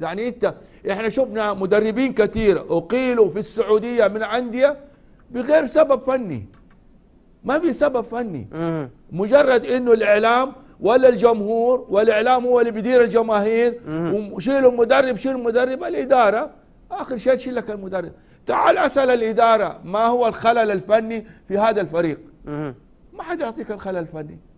يعني انت احنا شفنا مدربين كثير اقيلوا في السعوديه من انديه بغير سبب فني ما في سبب فني مجرد انه الاعلام ولا الجمهور والاعلام هو اللي بيدير الجماهير وشيلوا مدرب شيل مدرب الاداره اخر شيء تشيل لك المدرب تعال اسال الاداره ما هو الخلل الفني في هذا الفريق ما حد يعطيك الخلل الفني